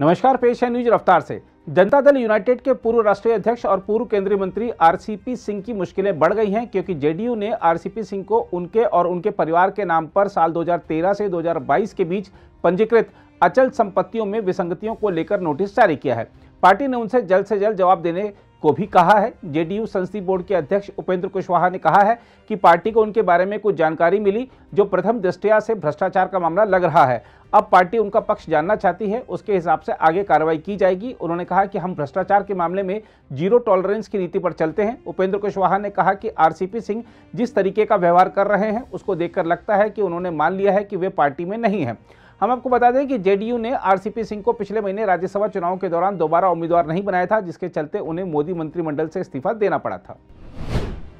नमस्कार पेश है न्यूज रफ्तार से जनता दल यूनाइटेड के पूर्व राष्ट्रीय अध्यक्ष और पूर्व केंद्रीय मंत्री आरसीपी सिंह की मुश्किलें बढ़ गई हैं क्योंकि जेडीयू ने आरसीपी सिंह को उनके और उनके परिवार के नाम पर साल 2013 से 2022 के बीच पंजीकृत अचल संपत्तियों में विसंगतियों को लेकर नोटिस जारी किया है पार्टी ने उनसे जल्द से जल्द जवाब देने को भी कहा है जेडीयू संसदीय बोर्ड के अध्यक्ष उपेंद्र कुशवाहा ने कहा है कि पार्टी को उनके बारे में कुछ जानकारी मिली जो प्रथम दृष्टिया से भ्रष्टाचार का मामला लग रहा है अब पार्टी उनका पक्ष जानना चाहती है उसके हिसाब से आगे कार्रवाई की जाएगी उन्होंने कहा कि हम भ्रष्टाचार के मामले में जीरो टॉलरेंस की नीति पर चलते हैं उपेंद्र कुशवाहा ने कहा कि आरसीपी सिंह जिस तरीके का व्यवहार कर रहे हैं उसको देखकर लगता है कि उन्होंने मान लिया है कि वे पार्टी में नहीं हैं हम आपको बता दें कि जेडीयू ने आरसीपी सिंह को पिछले महीने राज्यसभा चुनाव के दौरान दोबारा उम्मीदवार नहीं बनाया था जिसके चलते उन्हें मोदी मंत्रिमंडल से इस्तीफा देना पड़ा था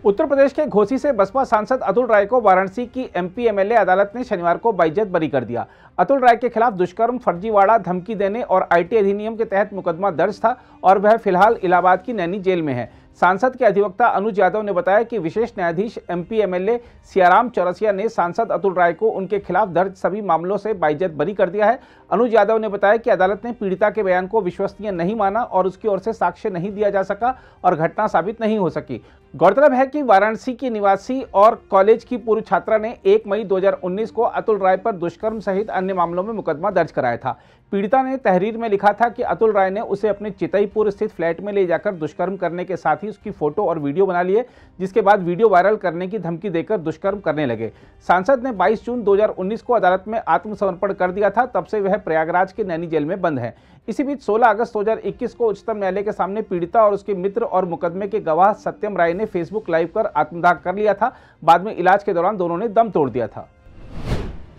उत्तर प्रदेश के घोसी से बसपा सांसद अतुल राय को वाराणसी की एमपी एमएलए अदालत ने शनिवार को बाइजत बरी कर दिया अतुल राय के खिलाफ दुष्कर्म फर्जीवाड़ा धमकी देने और आईटी अधिनियम के तहत मुकदमा दर्ज था और वह फिलहाल इलाहाबाद की नैनी जेल में है सांसद के अधिवक्ता अनुज यादव ने बताया कि विशेष न्यायाधीश एमपी एमएलए सियाराम चौरसिया ने सांसद अतुल राय को उनके खिलाफ दर्ज सभी मामलों से बाइजत बरी कर दिया है अनुज यादव ने बताया कि अदालत ने पीड़िता के बयान को विश्वसनीय नहीं माना और उसकी ओर से साक्ष्य नहीं दिया जा सका और घटना साबित नहीं हो सकी गौरतलब है कि वाराणसी की निवासी और कॉलेज की पूर्व छात्रा ने 1 मई 2019 को अतुल राय पर दुष्कर्म सहित अन्य मामलों में मुकदमा दर्ज कराया था पीड़िता ने तहरीर में लिखा था कि अतुल राय ने उसे अपने चितईपुर स्थित फ्लैट में ले जाकर दुष्कर्म करने के साथ ही साथी उसकी फोटो और वीडियो बना लिए जिसके बाद वीडियो वायरल करने की धमकी देकर दुष्कर्म करने लगे सांसद ने 22 जून 2019 को अदालत में आत्मसमर्पण कर दिया था तब से वह प्रयागराज के नैनी जेल में बंद है इसी बीच 16 अगस्त 2021 को उच्चतम न्यायालय के सामने पीड़िता और उसके मित्र और मुकदमे के गवाह सत्यम राय ने फेसबुक लाइव कर आत्मदाह कर लिया था बाद में इलाज के दौरान दोनों ने दम तोड़ दिया था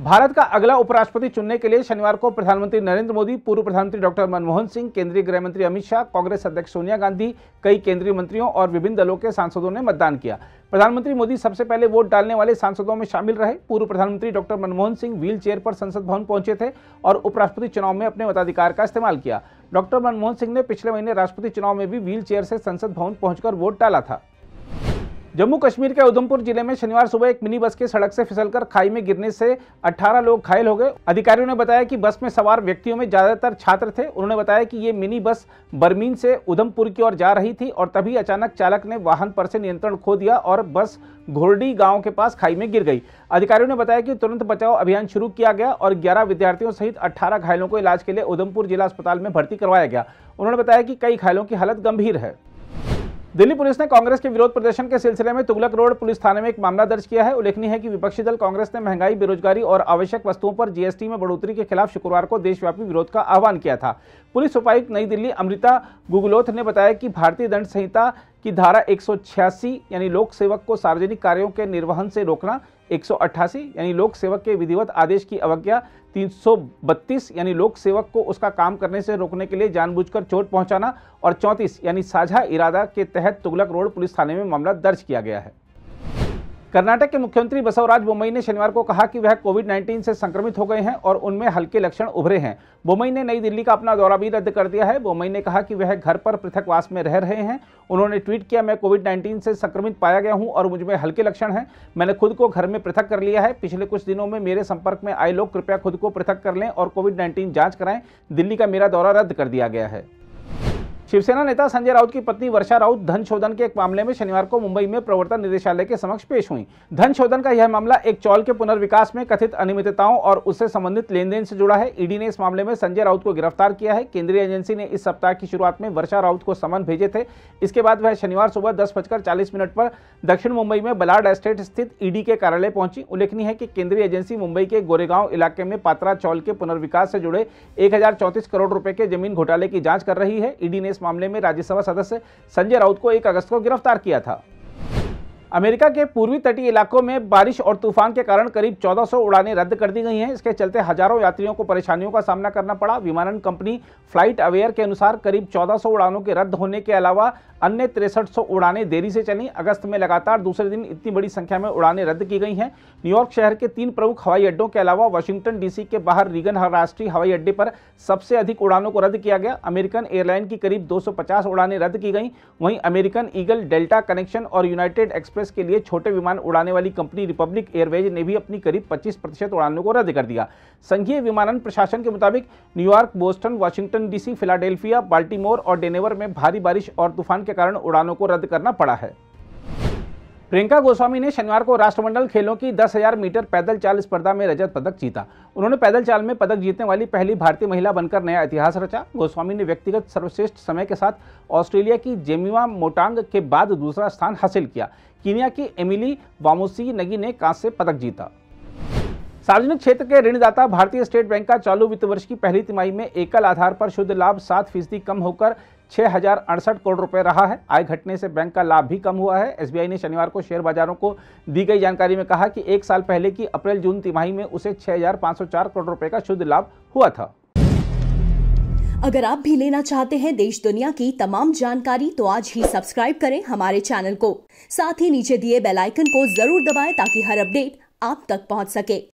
भारत का अगला उपराष्ट्रपति चुनने के लिए शनिवार को प्रधानमंत्री नरेंद्र मोदी पूर्व प्रधानमंत्री डॉक्टर मनमोहन सिंह केंद्रीय गृह मंत्री अमित शाह कांग्रेस अध्यक्ष सोनिया गांधी कई केंद्रीय मंत्रियों और विभिन्न दलों के सांसदों ने मतदान किया प्रधानमंत्री मोदी सबसे पहले वोट डालने वाले सांसदों में शामिल रहे पूर्व प्रधानमंत्री doctor Manmohan Singh wheelchair पर संसद भवन पहुंचे थे और उपराष्ट्रपति चुनाव में अपने मताधिकार का इस्तेमाल किया डॉक्टर मनमोहन सिंह ने पिछले महीने राष्ट्रपति चुनाव में भी व्हील चेयर से संसद भवन पहुंचकर वोट डाला था जम्मू कश्मीर के उधमपुर जिले में शनिवार सुबह एक मिनी बस के सड़क से फिसलकर खाई में गिरने से 18 लोग घायल हो गए अधिकारियों ने बताया कि बस में सवार व्यक्तियों में ज्यादातर छात्र थे उन्होंने बताया कि ये मिनी बस बर्मीन से उधमपुर की ओर जा रही थी और तभी अचानक चालक ने वाहन पर से नियंत्रण खो दिया और बस घोरडी गाँव के पास खाई में गिर गई अधिकारियों ने बताया कि तुरंत बचाव अभियान शुरू किया गया और ग्यारह विद्यार्थियों सहित अट्ठारह घायलों को इलाज के लिए उधमपुर जिला अस्पताल में भर्ती करवाया गया उन्होंने बताया कि कई घायलों की हालत गंभीर है दिल्ली पुलिस ने कांग्रेस के विरोध प्रदर्शन के सिलसिले में तुगलक रोड पुलिस थाने में एक मामला दर्ज किया है उल्लेखनीय है कि विपक्षी दल कांग्रेस ने महंगाई बेरोजगारी और आवश्यक वस्तुओं पर जीएसटी में बढ़ोतरी के खिलाफ शुक्रवार को देशव्यापी विरोध का आह्वान किया था पुलिस उपायुक्त नई दिल्ली अमृता गुगलोथ ने बताया कि भारतीय दंड संहिता कि धारा 186 यानी लोक सेवक को सार्वजनिक कार्यों के निर्वहन से रोकना 188 यानी लोक सेवक के विधिवत आदेश की अवज्ञा 332 यानी लोक सेवक को उसका काम करने से रोकने के लिए जानबूझकर चोट पहुंचाना और 34 यानी साझा इरादा के तहत तुगलक रोड पुलिस थाने में मामला दर्ज किया गया है कर्नाटक के मुख्यमंत्री बसवराज बोमई ने शनिवार को कहा कि वह कोविड 19 से संक्रमित हो गए हैं और उनमें हल्के लक्षण उभरे हैं बोमई ने नई दिल्ली का अपना दौरा भी रद्द कर दिया है बोमई ने कहा कि वह घर पर पृथकवास में रह रहे हैं उन्होंने ट्वीट किया मैं कोविड 19 से संक्रमित पाया गया हूं और मुझमें हल्के लक्षण हैं मैंने खुद को घर में पृथक कर लिया है पिछले कुछ दिनों में मेरे संपर्क में आए लोग कृपया खुद को पृथक कर लें और कोविड नाइन्टीन जाँच कराएं दिल्ली का मेरा दौरा रद्द कर दिया गया है शिवसेना नेता संजय राउत की पत्नी वर्षा राउत धन शोधन के एक मामले में शनिवार को मुंबई में प्रवर्तन निदेशालय के समक्ष पेश हुई धन शोधन का यह मामला एक चौल के पुनर्विकास में कथित अनियमितताओं और उससे संबंधित लेन देन से जुड़ा है ईडी ने इस मामले में संजय राउत को गिरफ्तार किया है केंद्रीय एजेंसी ने इस सप्ताह की शुरुआत में वर्षा राउत को समन भेजे थे इसके बाद वह शनिवार सुबह दस बजकर चालीस मिनट पर दक्षिण मुंबई में बलाड एस्टेट स्थित ईडी के कार्यालय पहुंची उल्लेखनीय है कि केंद्रीय एजेंसी मुंबई के गोरेगांव इलाके में पात्रा चौल के पुनर्विकास से जुड़े एक करोड़ रुपए के जमीन घोटाले की जांच कर रही है ईडी ने मामले में राज्यसभा सदस्य संजय राउत को एक अगस्त को गिरफ्तार किया था अमेरिका के पूर्वी तटीय इलाकों में बारिश और तूफान के कारण करीब 1400 उड़ानें रद्द कर दी गई हैं इसके चलते हजारों यात्रियों को परेशानियों का सामना करना पड़ा विमानन कंपनी फ्लाइट अवेयर के अनुसार करीब 1400 उड़ानों के रद्द होने के अलावा अन्य तिरसठ सौ उड़ानें देरी से चली अगस्त में लगातार दूसरे दिन इतनी बड़ी संख्या में उड़ानें रद्द की गई हैं न्यूयॉर्क शहर के तीन प्रमुख हवाई अड्डों के अलावा वाशिंगटन डीसी के बाहर रीगन राष्ट्रीय हवाई अड्डे पर सबसे अधिक उड़ानों को रद्द किया गया अमेरिकन एयरलाइन की करीब दो उड़ानें रद्द की गई वहीं अमेरिकन ईगल डेल्टा कनेक्शन और यूनाइटेड एक्सप्रेस एक्सप्रेस के लिए छोटे विमान उड़ाने वाली कंपनी रिपब्लिक एयरवेज ने भी अपनी करीब 25 प्रतिशत उड़ानों को रद्द कर दिया संघीय विमानन प्रशासन के मुताबिक New York Boston Washington DC Philadelphia Baltimore और डेनेवर में भारी बारिश और तूफान के कारण उड़ानों को रद्द करना पड़ा है प्रियंका गोस्वामी ने शनिवार को राष्ट्रमंडल खेलों की 10,000 मीटर पैदल चाल स्पर्धा में रजत पदक जीता उन्होंने पैदल चाल में पदक जीतने वाली पहली भारतीय महिला बनकर नया इतिहास रचा गोस्वामी ने व्यक्तिगत सर्वश्रेष्ठ समय के साथ ऑस्ट्रेलिया की जेमिवा मोटांग के बाद दूसरा स्थान हासिल किया कीनिया की एमिली वामोसी नगी ने कांस्य पदक जीता सार्वजनिक क्षेत्र के ऋणदाता भारतीय स्टेट बैंक का चालू वित्त वर्ष की पहली तिमाही में एकल आधार पर शुद्ध लाभ सात फीसदी कम होकर छह हजार अड़सठ करोड़ रुपए रहा है आय घटने से बैंक का लाभ भी कम हुआ है एसबीआई ने शनिवार को शेयर बाजारों को दी गई जानकारी में कहा कि एक साल पहले की अप्रैल जून तिमाही में उसे 6,504 करोड़ रुपए का शुद्ध लाभ हुआ था अगर आप भी लेना चाहते हैं देश दुनिया की तमाम जानकारी तो आज ही सब्सक्राइब करें हमारे चैनल को साथ ही नीचे दिए बेलाइकन को जरूर दबाए ताकि हर अपडेट आप तक पहुँच सके